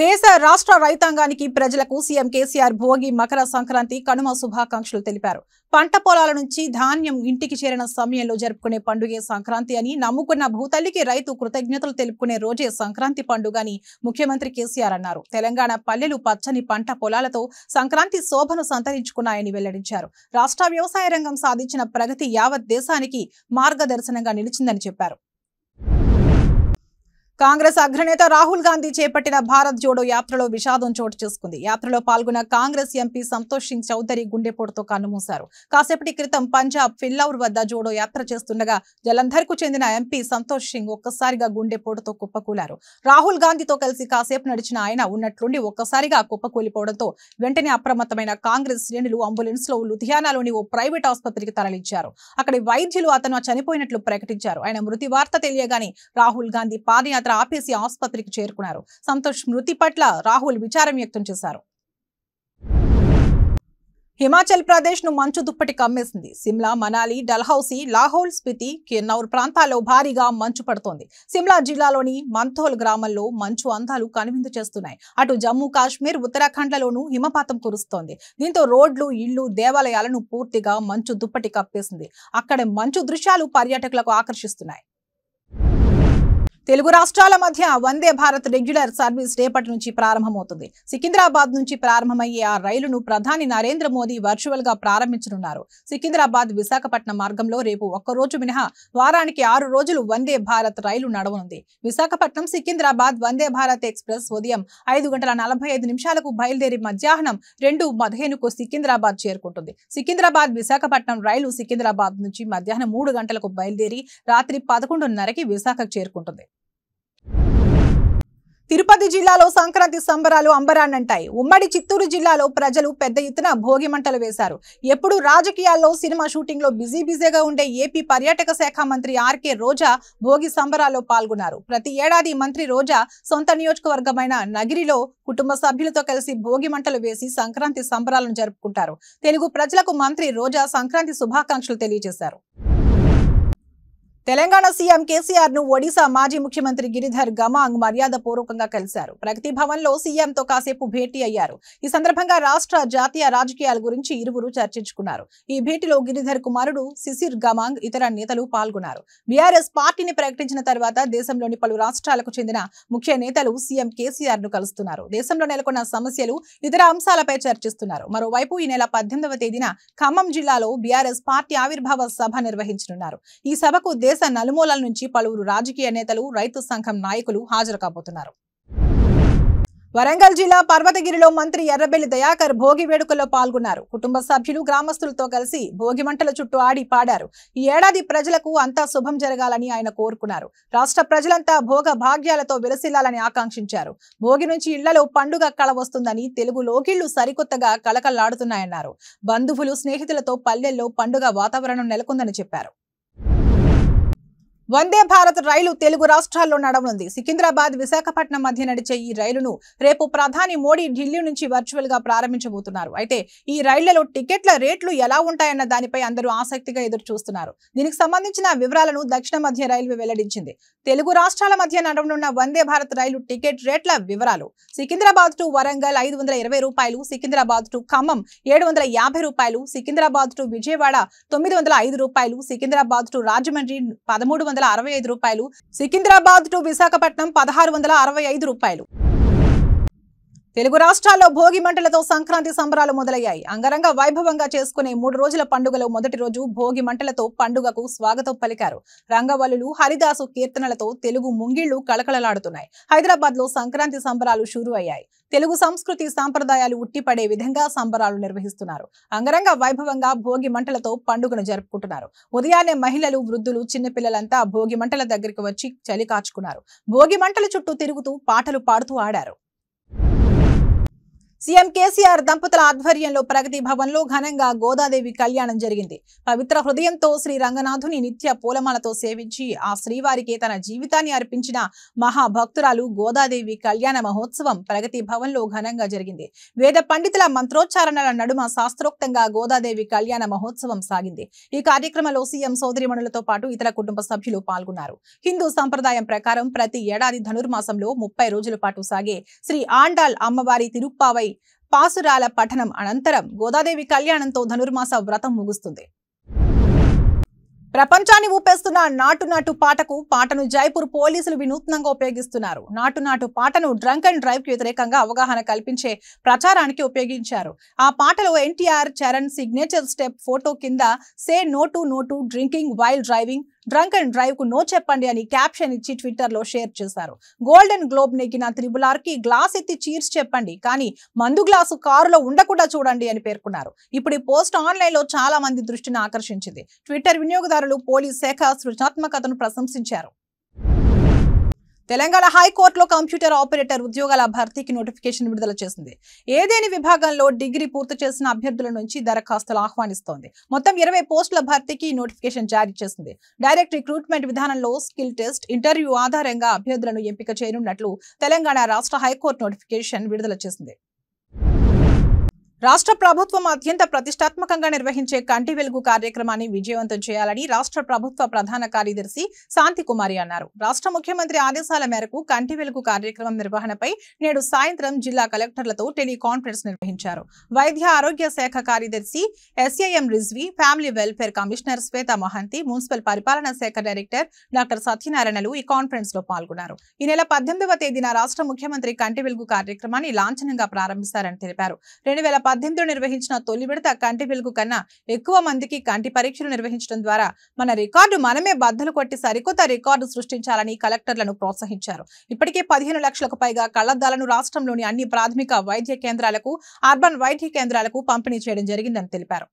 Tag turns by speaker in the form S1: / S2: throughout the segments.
S1: దేశ రాష్ట్ర రైతాంగానికి ప్రజలకు సీఎం కేసీఆర్ భోగి మకర సంక్రాంతి కనుమ శుభాకాంక్షలు తెలిపారు పంట పొలాల నుంచి ధాన్యం ఇంటికి చేరిన సమయంలో జరుపుకునే పండుగే సంక్రాంతి అని నమ్ముకున్న భూతల్లికి రైతు కృతజ్ఞతలు తెలుపుకునే రోజే సంక్రాంతి పండుగ అని ముఖ్యమంత్రి కేసీఆర్ అన్నారు తెలంగాణ పల్లెలు పచ్చని పంట పొలాలతో సంక్రాంతి శోభను సంతరించుకున్నాయని వెల్లడించారు రాష్ట్ర వ్యవసాయ రంగం సాధించిన ప్రగతి యావత్ దేశానికి మార్గదర్శనంగా నిలిచిందని చెప్పారు కాంగ్రెస్ అగ్రనేత రాహుల్ గాంధీ చేపట్టిన భారత్ జోడో యాత్రలో విషాదం చోటు చేసుకుంది యాత్రలో పాల్గొన్న కాంగ్రెస్ ఎంపీ సంతోష్ సింగ్ చౌదరి గుండెపోటుతో కన్నుమూశారు కాసేపటి క్రితం పంజాబ్ ఫిల్లౌర్ వద్ద జోడో యాత్ర చేస్తుండగా జలంధర్ కు చెందిన ఎంపీ సంతోష్ సింగ్ ఒక్కసారిగా గుండెపోటుతో కుప్పకూలారు రాహుల్ గాంధీతో కలిసి కాసేపు నడిచిన ఆయన ఉన్నట్లుండి ఒక్కసారిగా కుప్పకూలిపోవడంతో వెంటనే అప్రమత్తమైన కాంగ్రెస్ శ్రేణులు అంబులెన్స్ లో లుధియానాలోని ఓ ప్రైవేట్ ఆసుపత్రికి తరలించారు అక్కడి వైద్యులు అతను చనిపోయినట్లు ప్రకటించారు ఆయన మృతి వార్త తెలియగానే రాహుల్ గాంధీ పాదయాత్ర యాత్ర ఆపేసి ఆసుపత్రికి చేరుకున్నారు సంతోష్ మృతి పట్ల రాహుల్ విచారం వ్యక్తం చేశారు హిమాచల్ ప్రదేశ్ ను మంచు దుప్పటి కమ్మేసింది సిమ్లా మనాలి డల్హౌసీ లాహోల్ స్పితి కిన్నౌర్ ప్రాంతాల్లో భారీగా మంచు పడుతోంది సిమ్లా జిల్లాలోని మంథోల్ గ్రామంలో మంచు అందాలు కనువిందు చేస్తున్నాయి అటు జమ్మూ కాశ్మీర్ ఉత్తరాఖండ్లలోనూ హిమపాతం కురుస్తోంది దీంతో రోడ్లు ఇళ్లు దేవాలయాలను పూర్తిగా మంచు దుప్పటి కప్పేసింది అక్కడ మంచు దృశ్యాలు పర్యాటకులకు ఆకర్షిస్తున్నాయి తెలుగు రాష్ట్రాల మధ్య వందే భారత్ రెగ్యులర్ సర్వీస్ రేపటి నుంచి ప్రారంభమవుతుంది సికింద్రాబాద్ నుంచి ప్రారంభమయ్యే ఆ రైలును ప్రధాని నరేంద్ర మోదీ వర్చువల్ గా ప్రారంభించనున్నారు సికింద్రాబాద్ విశాఖపట్నం మార్గంలో రేపు ఒక్కరోజు మినహా వారానికి ఆరు రోజులు వందే భారత్ రైలు నడవనుంది విశాఖపట్నం సికింద్రాబాద్ వందే భారత్ ఎక్స్ప్రెస్ ఉదయం ఐదు గంటల నలభై ఐదు నిమిషాలకు బయలుదేరి మధ్యాహ్నం రెండు పదిహేనుకు సికింద్రాబాద్ చేరుకుంటుంది సికింద్రాబాద్ విశాఖపట్నం రైలు సికింద్రాబాద్ నుంచి మధ్యాహ్నం మూడు గంటలకు బయలుదేరి రాత్రి పదకొండున్నరకి విశాఖకు చేరుకుంటుంది తిరుపతి జిల్లాలో సంక్రాంతి సంబరాలు అంబరాన్నంటాయి ఉమ్మడి చిత్తూరు జిల్లాలో ప్రజలు పెద్ద ఎత్తున భోగి మంటలు వేశారు ఎప్పుడు రాజకీయాల్లో సినిమా షూటింగ్ లో బిజీ బిజీగా ఉండే ఏపీ పర్యాటక శాఖ మంత్రి ఆర్కే రోజా భోగి సంబరాల్లో పాల్గొన్నారు ప్రతి ఏడాది మంత్రి రోజా సొంత నియోజకవర్గమైన నగిరిలో కుటుంబ సభ్యులతో కలిసి భోగి మంటలు వేసి సంక్రాంతి సంబరాలను జరుపుకుంటారు తెలుగు ప్రజలకు మంత్రి రోజా సంక్రాంతి శుభాకాంక్షలు తెలియజేశారు తెలంగాణ సీఎం కేసీఆర్ ను ఒడిశా మాజీ ముఖ్యమంత్రి గిరిధర్ గమాంగ్ మర్యాద పూర్వకంగా కలిశారు ప్రగతి భవన్ లో సీఎంతో కాసేపు భేటీ అయ్యారు ఈ సందర్భంగా రాష్ట్ర జాతీయ రాజకీయాల గురించి ఇరువురు చర్చించుకున్నారు ఈ భేటీలో గిరిధర్ కుమారుడు శిశిర్ గమాంగ్ ఇతర నేతలు పాల్గొన్నారు బీఆర్ఎస్ పార్టీని ప్రకటించిన తర్వాత దేశంలోని పలు రాష్ట్రాలకు చెందిన ముఖ్య నేతలు సీఎం కేసీఆర్ ను కలుస్తున్నారు దేశంలో నెలకొన్న సమస్యలు ఇతర అంశాలపై చర్చిస్తున్నారు మరోవైపు ఈ నెల పద్దెనిమిదవ తేదీన ఖమ్మం జిల్లాలో బీఆర్ఎస్ పార్టీ ఆవిర్భావ సభ నిర్వహించనున్నారు ఈ సభకు దేశ నలుమూలల నుంచి పలువురు రాజకీయ నేతలు రైతు సంఘం నాయకులు హాజరు కాబోతున్నారు వరంగల్ జిల్లా పర్వతగిరిలో మంత్రి ఎర్రబెల్లి దయాకర్ భోగి వేడుకల్లో పాల్గొన్నారు కుటుంబ సభ్యులు గ్రామస్తులతో కలిసి భోగి మంటల చుట్టూ ఆడి పాడారు ఈ ఏడాది ప్రజలకు అంతా శుభం జరగాలని ఆయన కోరుకున్నారు రాష్ట్ర ప్రజలంతా భోగ భాగ్యాలతో విలసిల్లాలని ఆకాంక్షించారు భోగి నుంచి ఇళ్లలో పండుగ కళ వస్తుందని తెలుగు లోకిళ్లు సరికొత్తగా కళకళలాడుతున్నాయన్నారు బంధువులు స్నేహితులతో పల్లెల్లో పండుగ వాతావరణం నెలకొందని చెప్పారు వందే భారత్ రైలు తెలుగు రాష్ట్రాల్లో నడవనుంది సికింద్రాబాద్ విశాఖపట్నం మధ్య నడిచే ఈ రైలును రేపు ప్రధాని మోడీ ఢిల్లీ నుంచి వర్చువల్ గా ప్రారంభించబోతున్నారు అయితే ఈ రైళ్లలో టికెట్ల రేట్లు ఎలా ఉంటాయన్న దానిపై అందరూ ఆసక్తిగా ఎదురు చూస్తున్నారు దీనికి సంబంధించిన వివరాలను దక్షిణ మధ్య రైల్వే వెల్లడించింది తెలుగు రాష్ట్రాల మధ్య నడవనున్న వందే భారత్ రైలు టికెట్ రేట్ల వివరాలు సికింద్రాబాద్ టు వరంగల్ ఐదు వందల ఇరవై రూపాయలు సికింద్రాబాద్ టు ఖమ్మం ఏడు వందల యాభై రూపాయలు సికింద్రాబాద్ టు విజయవాడ తొమ్మిది వందల ఐదు రూపాయలు సికింద్రాబాద్ టు రాజమండ్రి పదమూడు వందల అరవై ఐదు రూపాయలు సికింద్రాబాద్ టు విశాఖపట్నం పదహారు వందల అరవై ఐదు రూపాయలు తెలుగు రాష్ట్రాల్లో భోగి మంటలతో సంక్రాంతి సంబరాలు మొదలయ్యాయి అంగరంగ వైభవంగా చేసుకునే మూడు రోజుల పండుగలో మొదటి రోజు భోగి మంటలతో పండుగకు స్వాగతం పలికారు రంగవల్లులు హరిదాసు కీర్తనలతో తెలుగు ముంగిళ్లు కళకళలాడుతున్నాయి హైదరాబాద్ లో సంక్రాంతి సంబరాలు షురు అయ్యాయి తెలుగు సంస్కృతి సాంప్రదాయాలు ఉట్టిపడే విధంగా సంబరాలు నిర్వహిస్తున్నారు అంగరంగ వైభవంగా భోగి మంటలతో పండుగను జరుపుకుంటున్నారు ఉదయాన్నే మహిళలు వృద్ధులు చిన్నపిల్లలంతా భోగి మంటల దగ్గరికి వచ్చి చలి కాచుకున్నారు భోగి మంటల చుట్టూ తిరుగుతూ పాటలు పాడుతూ ఆడారు సీఎం కేసీఆర్ దంపతుల ఆధ్వర్యంలో ప్రగతి భవన్లో ఘనంగా గోదాదేవి కళ్యాణం జరిగింది పవిత్ర హృదయంతో శ్రీ రంగనాథుని నిత్య పూలమాలతో సేవించి ఆ శ్రీవారికి తన జీవితాన్ని అర్పించిన మహాభక్తురాలు గోదాదేవి కళ్యాణ మహోత్సవం ప్రగతి భవన్లో ఘనంగా జరిగింది వేద పండితుల మంత్రోచ్చారణల నడుమ శాస్త్రోక్తంగా గోదాదేవి కళ్యాణ మహోత్సవం సాగింది ఈ కార్యక్రమంలో సీఎం సోదరిమణులతో పాటు ఇతర కుటుంబ సభ్యులు పాల్గొన్నారు హిందూ సంప్రదాయం ప్రకారం ప్రతి ఏడాది ధనుర్మాసంలో ముప్పై రోజుల పాటు సాగే శ్రీ ఆండాల్ అమ్మవారి తిరుప్పావై పాసురాల పఠనం అనంతరం గోదాదేవి కళ్యాణంతో ధనుర్మాస వ్రతం ముగుస్తుంది ప్రపంచాన్ని ఊపేస్తున్న నాటు నాటు పాటకు పాటను జైపూర్ పోలీసులు వినూత్నంగా ఉపయోగిస్తున్నారు నాటు నాటు పాటను డ్రంక్ అండ్ డ్రైవ్కి వ్యతిరేకంగా అవగాహన కల్పించే ప్రచారానికి ఉపయోగించారు ఆ పాటలో NTR Charan signature step photo కింద say no to no to drinking wild driving drunk and drive కు నో చెప్పండి అని క్యాప్షన్ ఇచ్చి ట్విట్టర్ లో షేర్ చేశారు గోల్డెన్ గ్లోబ్ నెగ్గిన త్రిబుల్ ఆర్ కి గ్లాస్ ఎత్తి చీర్స్ చెప్పండి కానీ మందు గ్లాసు కారులో ఉండకుండా చూడండి అని పేర్కొన్నారు ఇప్పుడు ఈ పోస్ట్ ఆన్లైన్ లో చాలా మంది దృష్టిని ఆకర్షించింది ట్విట్టర్ వినియోగదారులు పోలీస్ శాఖ సృజనాత్మకతను ప్రశంసించారు తెలంగాణ హైకోర్టులో కంప్యూటర్ ఆపరేటర్ ఉద్యోగాల భర్తీకి నోటిఫికేషన్ విడుదల చేసింది ఏదేని విభాగంలో డిగ్రీ పూర్తి చేసిన అభ్యర్థుల నుంచి దరఖాస్తులు ఆహ్వానిస్తోంది మొత్తం ఇరవై పోస్టుల భర్తీకి నోటిఫికేషన్ జారీ చేసింది డైరెక్ట్ రిక్రూట్మెంట్ విధానంలో స్కిల్ టెస్ట్ ఇంటర్వ్యూ ఆధారంగా అభ్యర్థులను ఎంపిక చేయనున్నట్లు తెలంగాణ రాష్ట్ర హైకోర్టు నోటిఫికేషన్ విడుదల చేసింది రాష్ట్ర ప్రభుత్వం అత్యంత ప్రతిష్టాత్మకంగా నిర్వహించే కంటి వెలుగు కార్యక్రమాన్ని విజయవంతం చేయాలని రాష్ట్ర ప్రభుత్వ ప్రధాన కార్యదర్శి శాంతి కుమారి అన్నారు రాష్ట్ర ముఖ్యమంత్రి ఆదేశాల మేరకు కంటి వెలుగు కార్యక్రమం నిర్వహణపై నేడు సాయంత్రం జిల్లా కలెక్టర్లతో టెలికాన్ఫరెన్స్ నిర్వహించారు వైద్య ఆరోగ్య శాఖ కార్యదర్శి S I M Rizvi family welfare commissioner Swetha Mahanti municipal పరిపాలనా శాఖ డైరెక్టర్ డాక్టర్ సత్యనారాయణలు ఈ కాన్ఫరెన్స్ లో పాల్గొన్నారు ఈ నెల పద్దెనిమిదవ తేదీన రాష్ట్ర ముఖ్యమంత్రి కంటి వెలుగు కార్యక్రమాన్ని లాంఛనంగా ప్రారంభిస్తారని తెలిపారు రెండు మాధ్యంతో నిర్వహించిన తొలి విడత కంటి వెలుగు కన్నా ఎక్కువ మందికి కంటి పరీక్షలు నిర్వహించడం ద్వారా మన రికార్డు మనమే బద్దలు కొట్టి సరికొత్త రికార్డు సృష్టించాలని కలెక్టర్లను ప్రోత్సహించారు ఇప్పటికే పదిహేను లక్షలకు పైగా కళ్లద్దాలను రాష్ట్రంలోని అన్ని ప్రాథమిక వైద్య కేంద్రాలకు అర్బన్ వైద్య కేంద్రాలకు పంపిణీ చేయడం జరిగిందని తెలిపారు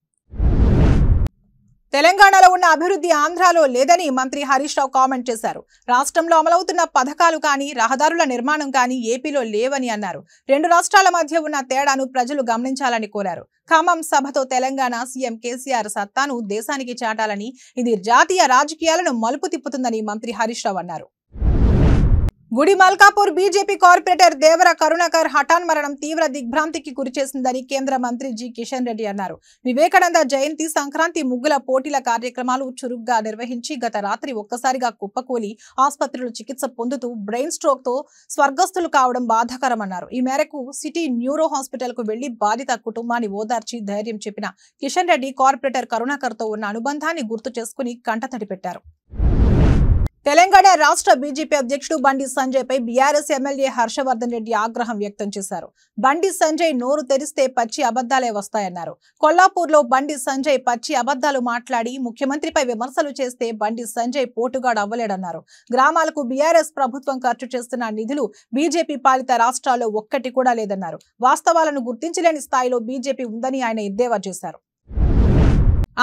S1: తెలంగాణలో ఉన్న అభివృద్ధి ఆంధ్రాలో లేదని మంత్రి హరీష్ రావు కామెంట్ చేశారు రాష్ట్రంలో అమలవుతున్న పథకాలు కానీ రహదారుల నిర్మాణం కానీ ఏపీలో లేవని అన్నారు రెండు రాష్ట్రాల మధ్య ఉన్న తేడాను ప్రజలు గమనించాలని కోరారు ఖమ్మం సభతో తెలంగాణ సీఎం కేసీఆర్ సత్తాను దేశానికి చాటాలని ఇది జాతీయ రాజకీయాలను మలుపు తిప్పుతుందని మంత్రి హరీష్ రావు అన్నారు గుడి మల్కాపూర్ బీజేపీ కార్పొరేటర్ దేవర కరుణాకర్ హఠాన్ మరణం తీవ్ర దిగ్భ్రాంతికి గురిచేసిందని కేంద్ర మంత్రి జి కిషన్ రెడ్డి అన్నారు వివేకానంద జయంతి సంక్రాంతి ముగ్గుల పోటీల కార్యక్రమాలు చురుగ్గా నిర్వహించి గత రాత్రి ఒక్కసారిగా కుప్పకూలి ఆసుపత్రిలో చికిత్స పొందుతూ బ్రెయిన్ స్ట్రోక్ తో స్వర్గస్థులు కావడం బాధాకరమన్నారు ఈ మేరకు సిటీ న్యూరో హాస్పిటల్ కు వెళ్లి బాధిత కుటుంబాన్ని ఓదార్చి ధైర్యం చెప్పిన కిషన్ రెడ్డి కార్పొరేటర్ కరుణాకర్ తో ఉన్న అనుబంధాన్ని గుర్తు చేసుకుని కంటతడి పెట్టారు తెలంగాణ రాష్ట్ర బీజేపీ అధ్యక్షుడు బండి సంజయ్ పై బీఆర్ఎస్ ఎమ్మెల్యే హర్షవర్ధన్ రెడ్డి ఆగ్రహం వ్యక్తం చేశారు బండి సంజయ్ నోరు తెరిస్తే పచ్చి అబద్దాలే వస్తాయన్నారు కొల్లాపూర్లో బండి సంజయ్ పచ్చి అబద్దాలు మాట్లాడి ముఖ్యమంత్రిపై విమర్శలు చేస్తే బండి సంజయ్ పోటుగాడు అవ్వలేడన్నారు గ్రామాలకు బీఆర్ఎస్ ప్రభుత్వం ఖర్చు చేస్తున్న నిధులు బీజేపీ పాలిత రాష్ట్రాల్లో ఒక్కటి కూడా లేదన్నారు వాస్తవాలను గుర్తించలేని స్థాయిలో బీజేపీ ఉందని ఆయన ఎద్దేవా చేశారు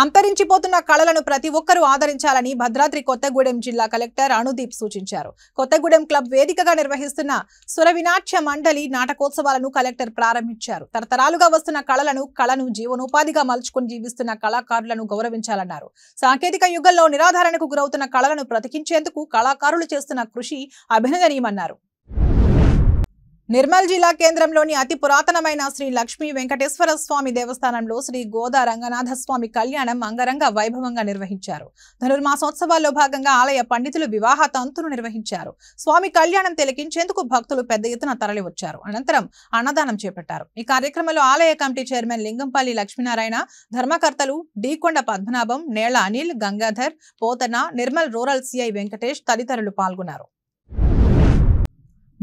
S1: అంతరించిపోతున్న కళలను ప్రతి ఒక్కరూ ఆదరించాలని భద్రాద్రి కొత్తగూడెం జిల్లా కలెక్టర్ అణుదీప్ సూచించారు కొత్తగూడెం క్లబ్ వేదికగా నిర్వహిస్తున్న సురవినాట్య మండలి నాటకోత్సవాలను కలెక్టర్ ప్రారంభించారు తరతరాలుగా వస్తున్న కళలను కళను జీవనోపాధిగా మలుచుకుని జీవిస్తున్న కళాకారులను గౌరవించాలన్నారు సాంకేతిక యుగంలో నిరాధారణకు గురవుతున్న కళలను బ్రతికించేందుకు కళాకారులు చేస్తున్న కృషి అభినందనీయమన్నారు నిర్మల్ జిల్లా కేంద్రంలోని అతి పురాతనమైన శ్రీ లక్ష్మీ వెంకటేశ్వర స్వామి దేవస్థానంలో శ్రీ గోదా రంగనాథ స్వామి కళ్యాణం అంగరంగ వైభవంగా నిర్వహించారు ధనుర్మాసోత్సవాల్లో భాగంగా ఆలయ పండితులు వివాహ తంతును నిర్వహించారు స్వామి కళ్యాణం తిలకించేందుకు భక్తులు పెద్ద ఎత్తున తరలివచ్చారు అనంతరం అన్నదానం చేపట్టారు ఈ కార్యక్రమంలో ఆలయ కమిటీ చైర్మన్ లింగంపల్లి లక్ష్మీనారాయణ ధర్మకర్తలు డీకొండ పద్మనాభం నేళ అనిల్ గంగాధర్ పోతన నిర్మల్ రూరల్ సిఐ వెంకటేష్ తదితరులు పాల్గొన్నారు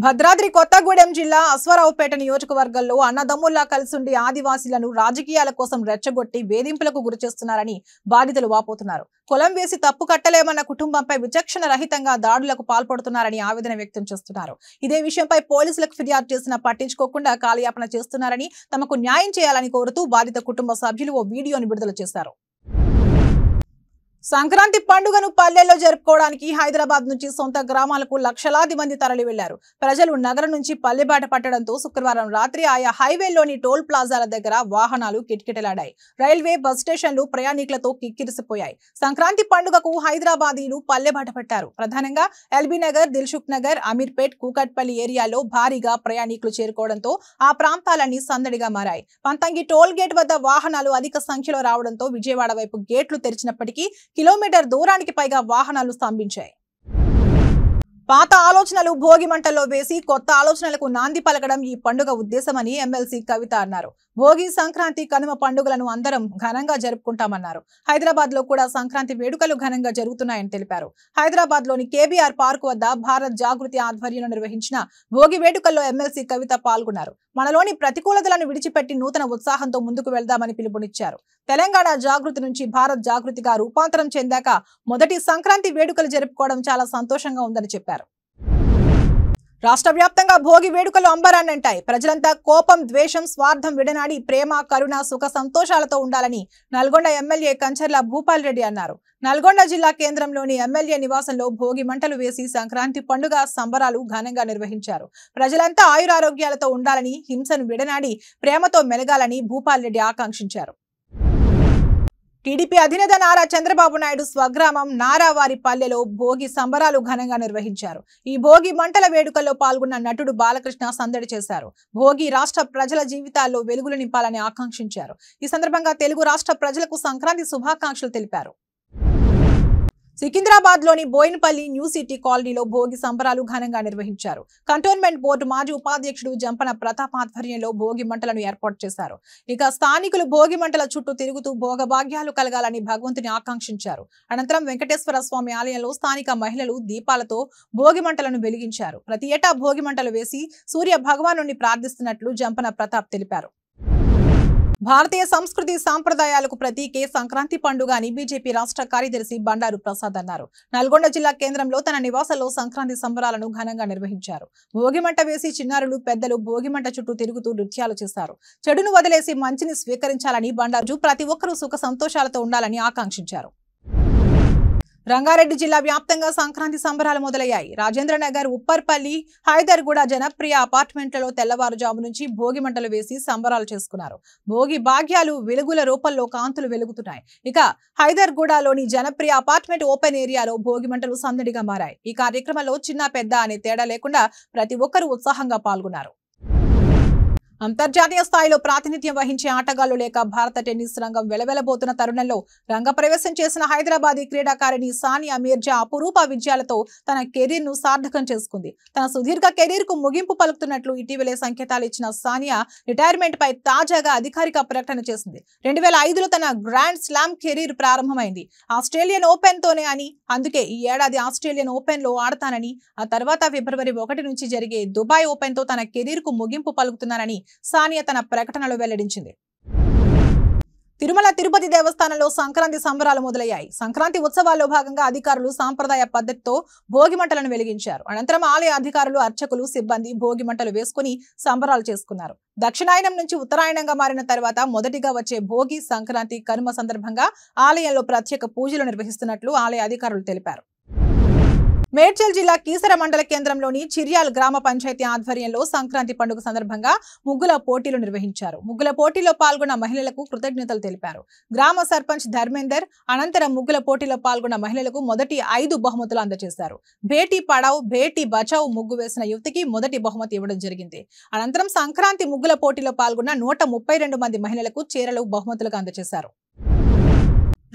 S1: భద్రాద్రి కొత్తగూడెం జిల్లా అశ్వరావుపేట నియోజకవర్గంలో అన్నదమ్ముల్లా కలిసుండి ఆదివాసీలను రాజకీయాల కోసం రెచ్చగొట్టి వేధింపులకు గురిచేస్తున్నారని బాధితులు వాపోతున్నారు కులం వేసి తప్పు కట్టలేమన్న కుటుంబంపై విచక్షణ రహితంగా దాడులకు పాల్పడుతున్నారని ఆవేదన వ్యక్తం చేస్తున్నారు ఇదే విషయంపై పోలీసులకు ఫిర్యాదు చేసినా పట్టించుకోకుండా కాలయాపన చేస్తున్నారని తమకు న్యాయం చేయాలని కోరుతూ బాధిత కుటుంబ సభ్యులు ఓ వీడియోను విడుదల చేశారు సంక్రాంతి పండుగను పల్లెల్లో జరుపుకోవడానికి హైదరాబాద్ నుంచి సొంత గ్రామాలకు లక్షలాది మంది తరలి వెళ్లారు ప్రజలు నగరం నుంచి పల్లెబాట పట్టడంతో శుక్రవారం రాత్రి ఆయా హైవేల్లోని టోల్ ప్లాజాల దగ్గర వాహనాలు కిటకిటలాడాయి రైల్వే బస్ స్టేషన్లు ప్రయాణికులతో కిక్కిరిసిపోయాయి సంక్రాంతి పండుగకు హైదరాబాదీలు పల్లెబాట పట్టారు ప్రధానంగా ఎల్బీ నగర్ దిల్సుఖ్ నగర్ అమీర్పేట్ కూకట్పల్లి ఏరియాలో భారీగా ప్రయాణికులు చేరుకోవడంతో ఆ ప్రాంతాలన్నీ సందడిగా మారాయి పంతంగి టోల్ గేట్ వద్ద వాహనాలు అధిక సంఖ్యలో రావడంతో విజయవాడ వైపు గేట్లు తెరిచినప్పటికీ కిలోమీటర్ దూరానికి పైగా వాహనాలు స్తంభించాయి పాత ఆలోచనలు భోగి మంటల్లో వేసి కొత్త ఆలోచనలకు నాంది పలకడం ఈ పండుగ ఉద్దేశమని ఎమ్మెల్సీ కవిత అన్నారు భోగి సంక్రాంతి కనుమ పండుగలను అందరం ఘనంగా జరుపుకుంటామన్నారు హైదరాబాద్ లో కూడా సంక్రాంతి వేడుకలు ఘనంగా జరుగుతున్నాయని తెలిపారు హైదరాబాద్ లోని కేబీఆర్ పార్క్ వద్ద భారత్ జాగృతి ఆధ్వర్యంలో నిర్వహించిన భోగి వేడుకల్లో ఎమ్మెల్సీ కవిత పాల్గొన్నారు మనలోని ప్రతికూలతలను విడిచిపెట్టి నూతన ఉత్సాహంతో ముందుకు వెళ్దామని పిలుపునిచ్చారు తెలంగాణ జాగృతి నుంచి భారత్ జాగృతిగా రూపాంతరం చెందాక మొదటి సంక్రాంతి వేడుకలు జరుపుకోవడం చాలా సంతోషంగా ఉందని చెప్పారు రాష్ట్ర వ్యాప్తంగా భోగి వేడుకలు అంబరాన్నంటాయి ప్రజలంతా కోపం ద్వేషం స్వార్థం విడనాడి ప్రేమ కరుణ సుఖ సంతోషాలతో ఉండాలని నల్గొండ ఎమ్మెల్యే కంచర్ల భూపాల్ రెడ్డి అన్నారు నల్గొండ జిల్లా కేంద్రంలోని ఎమ్మెల్యే నివాసంలో భోగి మంటలు వేసి సంక్రాంతి పండుగ సంబరాలు ఘనంగా నిర్వహించారు ప్రజలంతా ఆయురారోగ్యాలతో ఉండాలని హింసను విడనాడి ప్రేమతో మెలగాలని భూపాల్ రెడ్డి ఆకాంక్షించారు టీడీపీ అధినేత నారా చంద్రబాబు నాయుడు స్వగ్రామం నారావారి పల్లెలో భోగి సంబరాలు ఘనంగా నిర్వహించారు ఈ భోగి మంటల వేడుకల్లో పాల్గొన్న నటుడు బాలకృష్ణ సందడి చేశారు భోగి రాష్ట్ర ప్రజల జీవితాల్లో వెలుగులు నింపాలని ఆకాంక్షించారు ఈ సందర్భంగా తెలుగు రాష్ట్ర ప్రజలకు సంక్రాంతి శుభాకాంక్షలు తెలిపారు సికింద్రాబాద్ లోని బోయినపల్లి న్యూ సిటీ కాలనీలో భోగి సంబరాలు ఘనంగా నిర్వహించారు కంటోన్మెంట్ బోర్డు మాజీ ఉపాధ్యక్షుడు జంపన ప్రతాప్ ఆధ్వర్యంలో భోగి మంటలను ఏర్పాటు చేశారు ఇక స్థానికులు భోగి మంటల చుట్టూ తిరుగుతూ భోగభాగ్యాలు కలగాలని భగవంతుని ఆకాంక్షించారు అనంతరం వెంకటేశ్వర స్వామి ఆలయంలో స్థానిక మహిళలు దీపాలతో భోగి మంటలను వెలిగించారు ప్రతి ఏటా భోగి మంటలు వేసి సూర్య భగవాను ప్రార్థిస్తున్నట్లు జంపన ప్రతాప్ తెలిపారు భారతీయ సంస్కృతి సాంప్రదాయాలకు ప్రతీకే సంక్రాంతి పండుగ అని బీజేపీ రాష్ట్ర కార్యదర్శి బండారు ప్రసాద్ అన్నారు నల్గొండ జిల్లా కేంద్రంలో తన నివాసంలో సంక్రాంతి సంబరాలను ఘనంగా నిర్వహించారు భోగిమంట వేసి చిన్నారులు పెద్దలు భోగిమంట చుట్టూ తిరుగుతూ నృత్యాలు చేశారు చెడును వదిలేసి మంచిని స్వీకరించాలని బండారు ప్రతి ఒక్కరూ సుఖ సంతోషాలతో ఉండాలని ఆకాంక్షించారు రంగారెడ్డి జిల్లా వ్యాప్తంగా సంక్రాంతి సంబరాలు మొదలయ్యాయి రాజేంద్రనగర్ ఉప్పర్పల్లి హైదర్గూడ జనప్రియ అపార్ట్మెంట్లలో తెల్లవారుజాము నుంచి భోగి మంటలు వేసి సంబరాలు చేసుకున్నారు భోగి భాగ్యాలు వెలుగుల రూపంలో కాంతులు వెలుగుతున్నాయి ఇక హైదర్గూడలోని జనప్రియ అపార్ట్మెంట్ ఓపెన్ ఏరియాలో భోగి మంటలు సందడిగా మారాయి ఈ కార్యక్రమంలో చిన్న పెద్ద అనే తేడా లేకుండా ప్రతి ఒక్కరూ ఉత్సాహంగా పాల్గొన్నారు అంతర్జాతీయ స్థాయిలో ప్రాతినిధ్యం వహించే ఆటగాళ్లు లేక భారత టెన్నిస్ రంగం వెలవెలబోతున్న తరుణంలో రంగప్రవేశం చేసిన హైదరాబాదీ క్రీడాకారిణి సానియా మీర్జా అపురూప విజయాలతో తన కెరీర్ను సార్థకం చేసుకుంది తన సుదీర్ఘ కెరీర్కు ముగింపు పలుకుతున్నట్లు ఇటీవలే సంకేతాలు ఇచ్చిన సానియా రిటైర్మెంట్పై తాజాగా అధికారిక ప్రకటన చేసింది రెండు వేల ఐదులో తన గ్రాండ్ స్లామ్ కెరీర్ ప్రారంభమైంది ఆస్ట్రేలియన్ ఓపెన్తోనే అని అందుకే ఈ ఏడాది ఆస్ట్రేలియన్ ఓపెన్లో ఆడతానని ఆ తర్వాత ఫిబ్రవరి ఒకటి నుంచి జరిగే దుబాయ్ ఓపెన్తో తన కెరీర్కు ముగింపు పలుకుతున్నానని సానియా తన ప్రకటనలో వెల్లడించింది తిరుమల తిరుపతి దేవస్థానంలో సంక్రాంతి సంబరాలు మొదలయ్యాయి సంక్రాంతి ఉత్సవాల్లో భాగంగా అధికారులు సాంప్రదాయ పద్ధతితో భోగిమంటలను వెలిగించారు అనంతరం ఆలయ అధికారులు అర్చకులు సిబ్బంది భోగిమంటలు వేసుకుని సంబరాలు చేసుకున్నారు దక్షిణాయనం నుంచి ఉత్తరాయణంగా మారిన తర్వాత మొదటిగా వచ్చే భోగి సంక్రాంతి కనుమ సందర్భంగా ఆలయంలో ప్రత్యేక పూజలు నిర్వహిస్తున్నట్లు ఆలయ అధికారులు తెలిపారు మేడ్చల్ జిల్లా కీసర మండల కేంద్రంలోని చిర్యాల్ గ్రామ పంచాయతీ ఆధ్వర్యంలో సంక్రాంతి పండుగ సందర్భంగా ముగ్గుల పోటీలు నిర్వహించారు ముగ్గుల పోటీలో పాల్గొన్న మహిళలకు కృతజ్ఞతలు తెలిపారు గ్రామ సర్పంచ్ ధర్మేందర్ అనంతరం ముగ్గుల పోటీలో పాల్గొన్న మహిళలకు మొదటి ఐదు బహుమతులు అందజేశారు భేటీ పడావ్ భేటీ బచావ్ ముగ్గు వేసిన యువతికి మొదటి బహుమతి ఇవ్వడం జరిగింది అనంతరం సంక్రాంతి ముగ్గుల పోటీలో పాల్గొన్న నూట మంది మహిళలకు చీరలు బహుమతులుగా అందజేశారు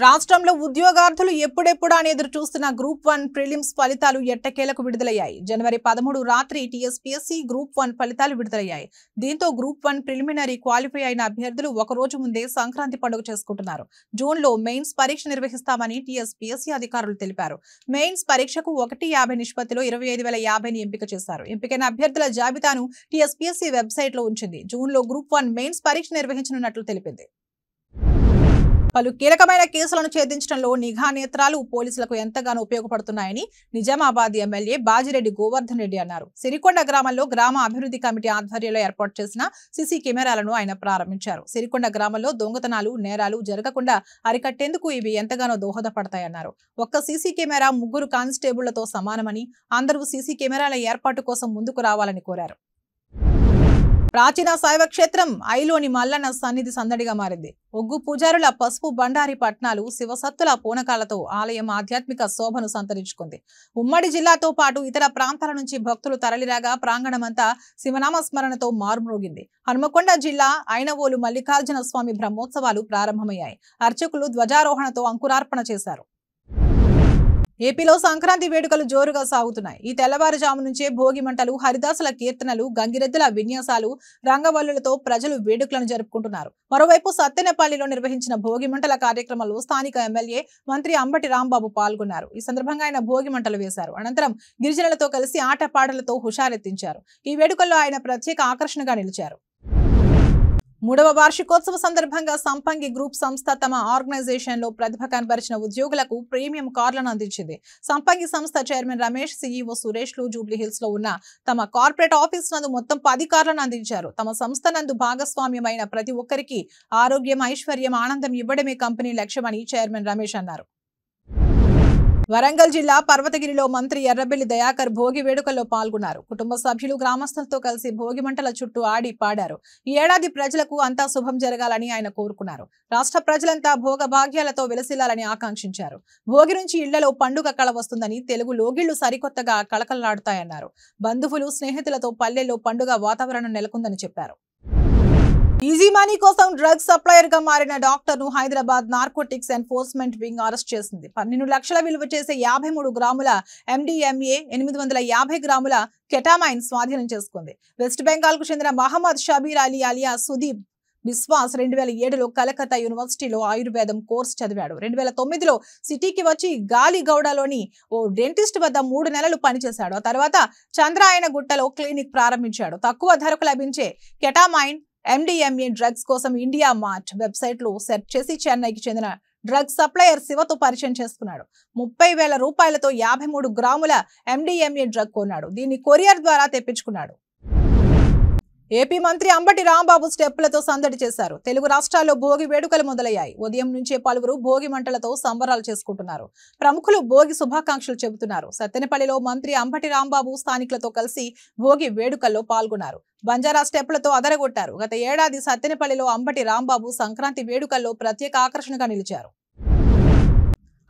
S1: రాష్ట్రంలో ఉద్యోగార్థులు ఎప్పుడెప్పుడా అని ఎదురు చూస్తున్న గ్రూప్ వన్ ప్రిలిమ్స్ ఫలితాలు ఎట్టకేలకు విడుదలయ్యాయి జనవరి పదమూడు రాత్రి టీఎస్పీఎస్సీ గ్రూప్ వన్ ఫలితాలు విడుదలయ్యాయి దీంతో గ్రూప్ వన్ ప్రిలిమినరీ క్వాలిఫై అయిన అభ్యర్థులు ఒక రోజు ముందే సంక్రాంతి పండుగ చేసుకుంటున్నారు జూన్ లో మెయిన్స్ పరీక్ష నిర్వహిస్తామని టీఎస్పీఎస్సీ అధికారులు తెలిపారు మెయిన్స్ పరీక్షకు ఒకటి యాభై నిష్పత్తిలో ఇరవై ఐదు వేల యాభైని ఎంపిక చేశారు ఎంపికైన అభ్యర్థుల జాబితాను టీఎస్పీఎస్సీ వెబ్సైట్లో ఉంచింది జూన్ లో గ్రూప్ వన్ మెయిన్స్ పరీక్ష నిర్వహించనున్నట్లు తెలిపింది పలు కీలకమైన కేసులను ఛేదించడంలో నిఘా నేత్రాలు పోలీసులకు ఎంతగానో ఉపయోగపడుతున్నాయని నిజామాబాద్ ఎమ్మెల్యే బాజిరెడ్డి గోవర్ధన్ రెడ్డి అన్నారు సిరికొండ గ్రామంలో గ్రామ అభివృద్ధి కమిటీ ఆధ్వర్యంలో ఏర్పాటు చేసిన సీసీ కెమెరాలను ఆయన ప్రారంభించారు సిరికొండ గ్రామంలో దొంగతనాలు నేరాలు జరగకుండా అరికట్టేందుకు ఇవి ఎంతగానో దోహదపడతాయన్నారు ఒక్క సీసీ కెమెరా ముగ్గురు కానిస్టేబుళ్లతో సమానమని అందరూ సీసీ కెమెరాల ఏర్పాటు కోసం ముందుకు రావాలని కోరారు ప్రాచీన శైవ క్షేత్రం ఐలోని మల్లన్న సన్నిధి సందడిగా మారింది ఒగ్గు పూజారుల పసుపు బండారి పట్నాలు శివసత్తుల పూనకాలతో ఆలయం ఆధ్యాత్మిక శోభను సంతరించుకుంది ఉమ్మడి జిల్లాతో పాటు ఇతర ప్రాంతాల నుంచి భక్తులు తరలిరాగా ప్రాంగణమంతా శివనామ స్మరణతో మారుమ్రోగింది హనుమకొండ జిల్లా ఐనవోలు మల్లికార్జున స్వామి బ్రహ్మోత్సవాలు ప్రారంభమయ్యాయి అర్చకులు ధ్వజారోహణతో అంకురార్పణ చేశారు ఏపీలో సంక్రాంతి వేడుకలు జోరుగా సాగుతున్నాయి ఈ తెల్లవారుజాము నుంచే భోగి మంటలు హరిదాసుల కీర్తనలు గంగిరెద్దుల విన్యాసాలు రంగవల్లులతో ప్రజలు వేడుకలను జరుపుకుంటున్నారు మరోవైపు సత్తెనపల్లిలో నిర్వహించిన భోగి మంటల కార్యక్రమంలో స్థానిక ఎమ్మెల్యే మంత్రి అంబటి రాంబాబు పాల్గొన్నారు ఈ సందర్భంగా ఆయన భోగి మంటలు వేశారు అనంతరం గిరిజనులతో కలిసి ఆటపాటలతో హుషారెత్తించారు ఈ వేడుకల్లో ఆయన ప్రత్యేక ఆకర్షణగా నిలిచారు మూడవ వార్షికోత్సవ సందర్భంగా సంపంగి గ్రూప్ సంస్థ తమ ఆర్గనైజేషన్ లో ప్రతిభ కనబరిచిన ఉద్యోగులకు ప్రీమియం కార్లను అందించింది సంపంగి సంస్థ చైర్మన్ రమేష్ సురేష్ లు జూబ్లీహిల్స్ లో ఉన్న తమ కార్పొరేట్ ఆఫీస్ నందు మొత్తం పది కార్లను అందించారు తమ సంస్థ నందు భాగస్వామ్యమైన ప్రతి ఒక్కరికి ఆరోగ్యం ఐశ్వర్యం ఆనందం ఇవ్వడమే కంపెనీ లక్ష్యమని చైర్మన్ రమేష్ అన్నారు వరంగల్ జిల్లా పర్వతగిరిలో మంత్రి ఎర్రబెల్లి దయాకర్ భోగి వేడుకల్లో పాల్గొన్నారు కుటుంబ సభ్యులు గ్రామస్తులతో కలిసి భోగి మంటల చుట్టూ ఆడి పాడారు ఈ ఏడాది ప్రజలకు అంతా శుభం జరగాలని ఆయన కోరుకున్నారు రాష్ట్ర ప్రజలంతా భోగ భాగ్యాలతో వెలసిల్లాలని ఆకాంక్షించారు భోగి నుంచి ఇళ్లలో పండుగ కళ వస్తుందని తెలుగు లోగిళ్లు సరికొత్తగా కళకలలాడుతాయన్నారు బంధువులు స్నేహితులతో పల్లెల్లో పండుగ వాతావరణం నెలకొందని చెప్పారు ఈజీ మనీ కోసం డ్రగ్స్ సప్లయర్ గా మారిన డాక్టర్ ను Hyderabad narcotics enforcement wing arrest చేసింది పన్నెండు లక్షల విలువ చేసే యాభై మూడు గ్రాముల ఎండిఎంఏ ఎనిమిది వందల యాభై గ్రాముల కెటామైన్ స్వాధీనం చేసుకుంది వెస్ట్ బెంగాల్ కు చెందిన మహమ్మద్ షబీర్ అలీ అలియా సుదీప్ బిస్వాస్ రెండు వేల ఏడులో కలకత్తా యూనివర్సిటీలో ఆయుర్వేదం కోర్సు చదివాడు రెండు వేల తొమ్మిదిలో సిటీకి వచ్చి గాలిగౌడలోని ఓ డెంటిస్ట్ వద్ద మూడు నెలలు పనిచేశాడు ఆ తర్వాత చంద్రాయన గుట్టలో క్లినిక్ ప్రారంభించాడు తక్కువ ధరకు లభించే కెటామైన్ ఎండిఎంఈ డ్రగ్స్ e కోసం ఇండియా మార్ట్ లో సెర్చ్ చేసి చెన్నైకి చెందిన డ్రగ్ సప్లయర్ శివతో పరిచయం చేసుకున్నాడు ముప్పై వేల రూపాయలతో యాభై మూడు గ్రాముల ఎండిఎంఏ డ్రగ్ e కొన్నాడు దీన్ని కొరియర్ ద్వారా తెప్పించుకున్నాడు ఏపీ మంత్రి అంబటి రాంబాబు స్టెప్పులతో సందడి చేశారు తెలుగు రాష్ట్రాల్లో భోగి వేడుకలు మొదలయ్యాయి ఉదయం నుంచే పలువురు భోగి మంటలతో సంబరాలు చేసుకుంటున్నారు ప్రముఖులు భోగి శుభాకాంక్షలు చెబుతున్నారు సత్తెనపల్లిలో మంత్రి అంబటి రాంబాబు స్థానికులతో కలిసి భోగి వేడుకల్లో పాల్గొన్నారు బంజారా స్టెప్లతో అదరగొట్టారు గత ఏడాది సత్తెనపల్లిలో అంబటి రాంబాబు సంక్రాంతి వేడుకల్లో ప్రత్యేక ఆకర్షణగా నిలిచారు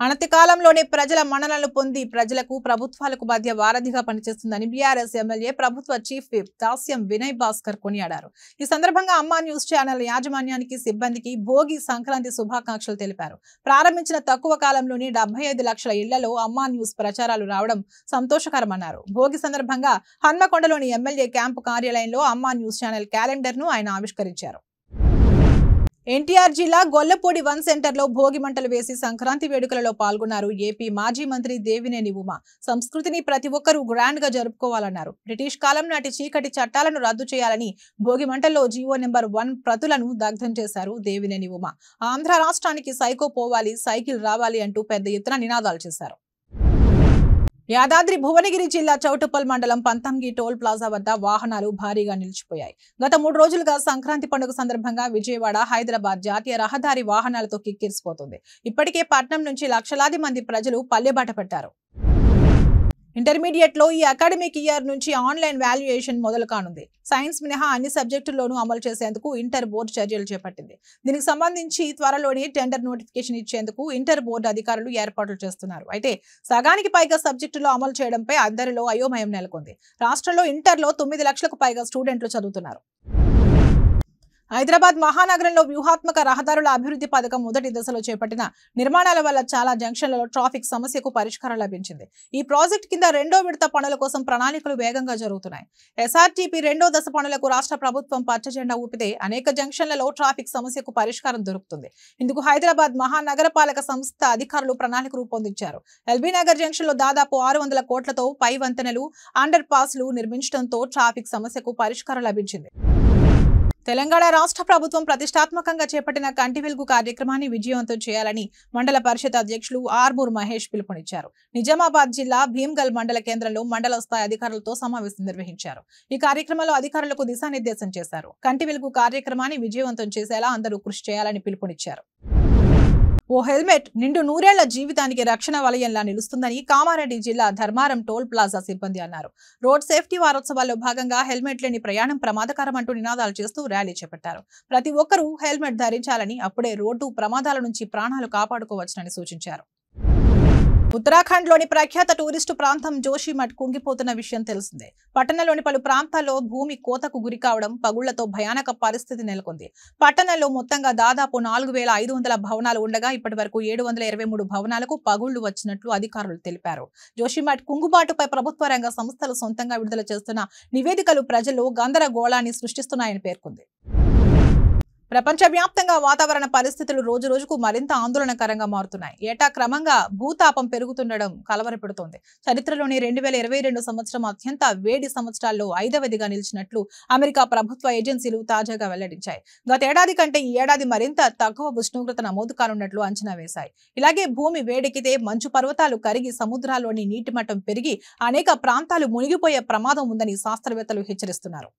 S1: అనతి కాలంలోనే ప్రజల మన్ననలు పొంది ప్రజలకు ప్రభుత్వాలకు మధ్య వారధిగా పనిచేస్తుందని బీఆర్ఎస్ ఎమ్మెల్యే ప్రభుత్వ చీఫ్ విప్ దాస్యం వినయ్ భాస్కర్ కొనియాడారు ఈ సందర్భంగా అమ్మా న్యూస్ ఛానల్ యాజమాన్యానికి సిబ్బందికి భోగి సంక్రాంతి శుభాకాంక్షలు తెలిపారు ప్రారంభించిన తక్కువ కాలంలోనే డెబ్బై లక్షల ఇళ్లలో అమ్మా న్యూస్ ప్రచారాలు రావడం సంతోషకరమన్నారు భోగి సందర్భంగా హన్మకొండలోని ఎమ్మెల్యే క్యాంపు కార్యాలయంలో అమ్మా న్యూస్ ఛానల్ క్యాలెండర్ ను ఆయన ఆవిష్కరించారు ఎన్టీఆర్ జిల్లా గొల్లపూడి వన్ సెంటర్ లో భోగి మంటలు వేసి సంక్రాంతి వేడుకలలో పాల్గొన్నారు ఏపీ మాజీ మంత్రి దేవినేని ఉమా సంస్కృతిని ప్రతి ఒక్కరూ గ్రాండ్ గా జరుపుకోవాలన్నారు బ్రిటిష్ కాలం నాటి చీకటి చట్టాలను రద్దు చేయాలని భోగి మంటల్లో జీవో నెంబర్ వన్ ప్రతులను దగ్ధం చేశారు దేవినేని ఉమా ఆంధ్ర రాష్ట్రానికి సైకో పోవాలి సైకిల్ రావాలి అంటూ పెద్ద ఎత్తున నినాదాలు చేశారు యాదాద్రి భువనగిరి జిల్లా చౌటుపల్ మండలం పంతంగి టోల్ ప్లాజా వద్ద వాహనాలు భారీగా నిలిచిపోయాయి గత మూడు రోజులుగా సంక్రాంతి పండుగ సందర్భంగా విజయవాడ హైదరాబాద్ జాతీయ రహదారి వాహనాలతో కిక్కిరిసిపోతుంది ఇప్పటికే పట్నం నుంచి లక్షలాది మంది ప్రజలు పల్లెబాట పట్టారు ఇంటర్మీడియట్లో ఈ అకాడమిక్ ఇయర్ నుంచి ఆన్లైన్ వాల్యుయేషన్ మొదలు కానుంది సైన్స్ మినహా అన్ని సబ్జెక్టుల్లోనూ అమలు చేసేందుకు ఇంటర్ బోర్డు చర్యలు చేపట్టింది దీనికి సంబంధించి త్వరలోనే టెండర్ నోటిఫికేషన్ ఇచ్చేందుకు ఇంటర్ బోర్డు అధికారులు ఏర్పాట్లు చేస్తున్నారు అయితే సగానికి పైగా సబ్జెక్టులో అమలు చేయడంపై అందరిలో అయోమయం నెలకొంది రాష్ట్రంలో ఇంటర్లో తొమ్మిది లక్షలకు పైగా స్టూడెంట్లు చదువుతున్నారు హైదరాబాద్ మహానగరంలో వ్యూహాత్మక రహదారుల అభివృద్ధి పథకం మొదటి దశలో చేపట్టిన నిర్మాణాల వల్ల చాలా జంక్షన్లలో ట్రాఫిక్ సమస్యకు పరిష్కారం లభించింది ఈ ప్రాజెక్టు కింద రెండో విడత పనుల కోసం ప్రణాళికలు వేగంగా జరుగుతున్నాయి ఎస్ఆర్టీపీ రెండో దశ పనులకు రాష్ట్ర ప్రభుత్వం పచ్చజెండా ఊపితే అనేక జంక్షన్లలో ట్రాఫిక్ సమస్యకు పరిష్కారం దొరుకుతుంది ఇందుకు హైదరాబాద్ మహానగరపాలక సంస్థ అధికారులు ప్రణాళిక రూపొందించారు ఎల్బీ నగర్ జంక్షన్లో దాదాపు ఆరు వందల కోట్లతో పై వంతెనలు అండర్ పాస్లు నిర్మించడంతో ట్రాఫిక్ సమస్యకు పరిష్కారం లభించింది తెలంగాణ రాష్ట్ర ప్రభుత్వం ప్రతిష్టాత్మకంగా చేపట్టిన కంటి వెలుగు కార్యక్రమాన్ని విజయవంతం చేయాలని మండల పరిషత్ అధ్యక్షులు ఆర్మూర్ మహేష్ పిలుపునిచ్చారు నిజామాబాద్ జిల్లా భీమ్గల్ మండల కేంద్రంలో మండల స్థాయి అధికారులతో సమావేశం నిర్వహించారు ఈ కార్యక్రమంలో అధికారులకు దిశానిర్దేశం చేశారు కంటి వెలుగు కార్యక్రమాన్ని విజయవంతం చేసేలా అందరూ కృషి చేయాలని పిలుపునిచ్చారు ఓ హెల్మెట్ నిండు నూరేళ్ల జీవితానికి రక్షణ వలయంలా నిలుస్తుందని కామారెడ్డి జిల్లా ధర్మారం టోల్ ప్లాజా సిబ్బంది అన్నారు రోడ్ సేఫ్టీ వారోత్సవాల్లో భాగంగా హెల్మెట్ లేని ప్రయాణం ప్రమాదకరం అంటూ నినాదాలు చేస్తూ ర్యాలీ చేపట్టారు ప్రతి ఒక్కరూ హెల్మెట్ ధరించాలని అప్పుడే రోడ్డు ప్రమాదాల నుంచి ప్రాణాలు కాపాడుకోవచ్చునని సూచించారు ఉత్తరాఖండ్ లోని ప్రఖ్యాత టూరిస్టు ప్రాంతం జోషిమఠ్ కుంగిపోతున్న విషయం తెలిసిందే పట్టణంలోని పలు ప్రాంతాల్లో భూమి కోతకు గురి కావడం పగుళ్లతో భయానక పరిస్థితి నెలకొంది పట్టణంలో మొత్తంగా దాదాపు నాలుగు వేల ఐదు వందల భవనాలు ఉండగా ఇప్పటి వరకు ఏడు వందల ఇరవై మూడు భవనాలకు పగుళ్లు వచ్చినట్లు అధికారులు తెలిపారు జోషిమఠ్ కుంగుబాటుపై ప్రభుత్వ రంగ సంస్థలు సొంతంగా విడుదల చేస్తున్న నివేదికలు ప్రజలు గందరగోళాన్ని సృష్టిస్తున్నాయని పేర్కొంది ప్రపంచవ్యాప్తంగా వాతావరణ పరిస్థితులు రోజు రోజుకు మరింత ఆందోళనకరంగా మారుతున్నాయి ఏటా క్రమంగా భూతాపం పెరుగుతుండడం కలవరపెడుతోంది చరిత్రలోని రెండు వేల ఇరవై రెండు సంవత్సరం అత్యంత వేడి సంవత్సరాల్లో ఐదవదిగా నిలిచినట్లు అమెరికా ప్రభుత్వ ఏజెన్సీలు తాజాగా వెల్లడించాయి గతేడాది కంటే ఈ ఏడాది మరింత తక్కువ ఉష్ణోగ్రత నమోదు కానున్నట్లు అంచనా వేశాయి ఇలాగే భూమి వేడెక్కితే మంచు పర్వతాలు కరిగి సముద్రాల్లోని నీటి మట్టం పెరిగి అనేక ప్రాంతాలు మునిగిపోయే ప్రమాదం ఉందని శాస్త్రవేత్తలు హెచ్చరిస్తున్నారు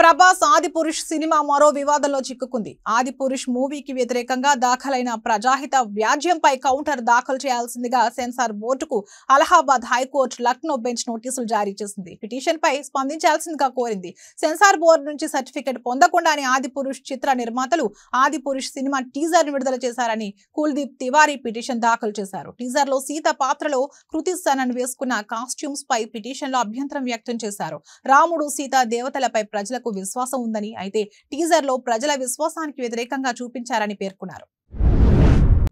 S1: ప్రభాస్ ఆదిపురుష్ సినిమా మరో వివాదంలో చిక్కుకుంది ఆదిపురుష్ మూవీకి వ్యతిరేకంగా దాఖలైన ప్రజాహిత వ్యాజ్యంపై కౌంటర్ దాఖలు చేయాల్సిందిగా సెన్సార్ బోర్డుకు అలహాబాద్ హైకోర్టు లక్నో బెంచ్ నోటీసులు జారీ చేసింది పిటిషన్పై స్పందించాల్సిందిగా కోరింది సెన్సార్ బోర్డు నుంచి సర్టిఫికెట్ పొందకుండానే ఆదిపురుష్ చిత్ర నిర్మాతలు ఆదిపురుష్ సినిమా టీజర్ను విడుదల చేశారని కుల్దీప్ తివారీ పిటిషన్ దాఖలు చేశారు టీజర్లో సీత పాత్రలో కృతి సనన్ వేసుకున్న కాస్ట్యూమ్స్ పై పిటిషన్లో అభ్యంతరం వ్యక్తం చేశారు రాముడు సీత దేవతలపై ప్రజలకు ప్రజలకు విశ్వాసం ఉందని అయితే టీజర్లో ప్రజల విశ్వాసానికి వ్యతిరేకంగా చూపించారని పేర్కొన్నారు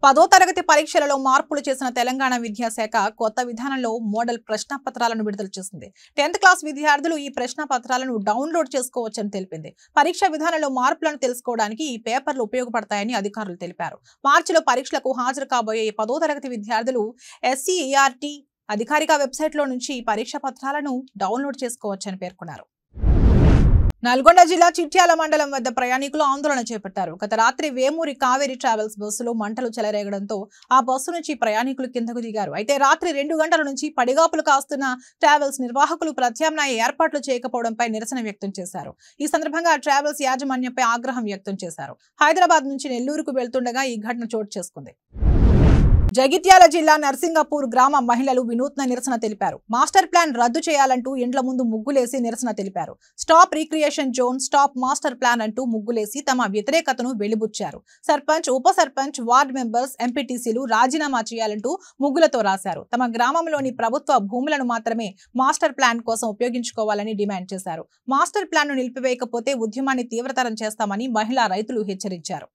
S1: పదో తరగతి పరీక్షలలో మార్పులు చేసిన తెలంగాణ విద్యాశాఖ కొత్త విధానంలో మోడల్ ప్రశ్న పత్రాలను విడుదల చేసింది టెన్త్ క్లాస్ విద్యార్థులు ఈ ప్రశ్న పత్రాలను డౌన్లోడ్ చేసుకోవచ్చని తెలిపింది పరీక్ష విధానంలో మార్పులను తెలుసుకోవడానికి ఈ పేపర్లు ఉపయోగపడతాయని అధికారులు తెలిపారు మార్చిలో పరీక్షలకు హాజరు కాబోయే పదో తరగతి విద్యార్థులు ఎస్సీఈఆర్టీ అధికారిక వెబ్సైట్లో నుంచి పరీక్ష పత్రాలను డౌన్లోడ్ చేసుకోవచ్చని పేర్కొన్నారు నల్గొండ జిల్లా చిట్యాల మండలం వద్ద ప్రయాణికులు ఆందోళన చేపట్టారు గత రాత్రి వేమూరి కావేరి ట్రావెల్స్ బస్సులో మంటలు చెలరేగడంతో ఆ బస్సు నుంచి ప్రయాణికులు కిందకు దిగారు అయితే రాత్రి రెండు గంటల నుంచి పడిగాపులు కాస్తున్న ట్రావెల్స్ నిర్వాహకులు ప్రత్యామ్నాయ ఏర్పాట్లు చేయకపోవడంపై నిరసన వ్యక్తం చేశారు ఈ సందర్భంగా ట్రావెల్స్ యాజమాన్యంపై ఆగ్రహం వ్యక్తం చేశారు హైదరాబాద్ నుంచి నెల్లూరుకు వెళ్తుండగా ఈ ఘటన చోటు చేసుకుంది జగిత్యాల జిల్లా నర్సింగపూర్ గ్రామ మహిళలు వినూత్న నిరసన తెలిపారు మాస్టర్ ప్లాన్ రద్దు చేయాలంటూ ఇండ్ల ముందు ముగ్గులేసి నిరసన తెలిపారు stop recreation zone stop master plan అంటూ ముగ్గులేసి తమ వ్యతిరేకతను వెలిబుచ్చారు సర్పంచ్ ఉప సర్పంచ్ వార్డు మెంబర్స్ ఎంపీటీసీలు రాజీనామా చేయాలంటూ ముగ్గులతో రాశారు తమ గ్రామంలోని ప్రభుత్వ భూములను మాత్రమే మాస్టర్ ప్లాన్ కోసం ఉపయోగించుకోవాలని డిమాండ్ చేశారు మాస్టర్ ప్లాన్ను నిలిపివేయకపోతే ఉద్యమాన్ని తీవ్రతరం చేస్తామని మహిళా రైతులు హెచ్చరించారు